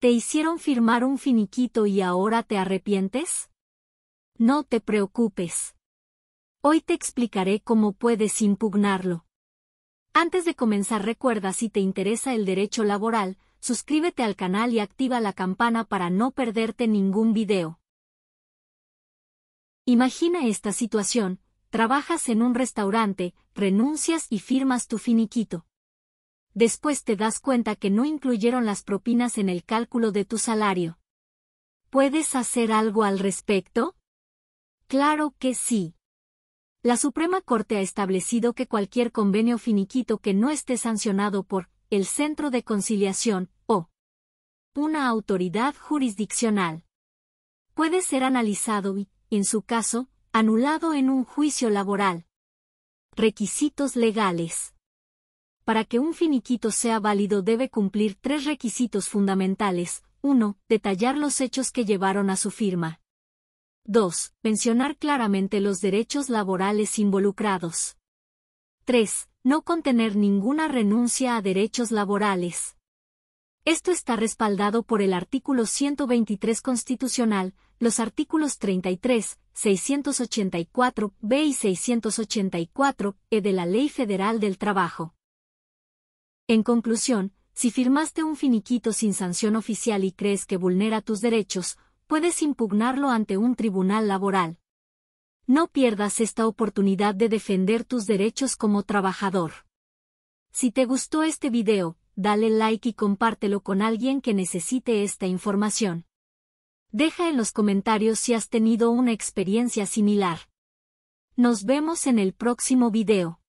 ¿Te hicieron firmar un finiquito y ahora te arrepientes? No te preocupes. Hoy te explicaré cómo puedes impugnarlo. Antes de comenzar recuerda si te interesa el derecho laboral, suscríbete al canal y activa la campana para no perderte ningún video. Imagina esta situación, trabajas en un restaurante, renuncias y firmas tu finiquito. Después te das cuenta que no incluyeron las propinas en el cálculo de tu salario. ¿Puedes hacer algo al respecto? Claro que sí. La Suprema Corte ha establecido que cualquier convenio finiquito que no esté sancionado por el Centro de Conciliación o una autoridad jurisdiccional puede ser analizado y, en su caso, anulado en un juicio laboral. Requisitos legales. Para que un finiquito sea válido debe cumplir tres requisitos fundamentales. 1. Detallar los hechos que llevaron a su firma. 2. Mencionar claramente los derechos laborales involucrados. 3. No contener ninguna renuncia a derechos laborales. Esto está respaldado por el artículo 123 constitucional, los artículos 33, 684, B y 684, E de la Ley Federal del Trabajo. En conclusión, si firmaste un finiquito sin sanción oficial y crees que vulnera tus derechos, puedes impugnarlo ante un tribunal laboral. No pierdas esta oportunidad de defender tus derechos como trabajador. Si te gustó este video, dale like y compártelo con alguien que necesite esta información. Deja en los comentarios si has tenido una experiencia similar. Nos vemos en el próximo video.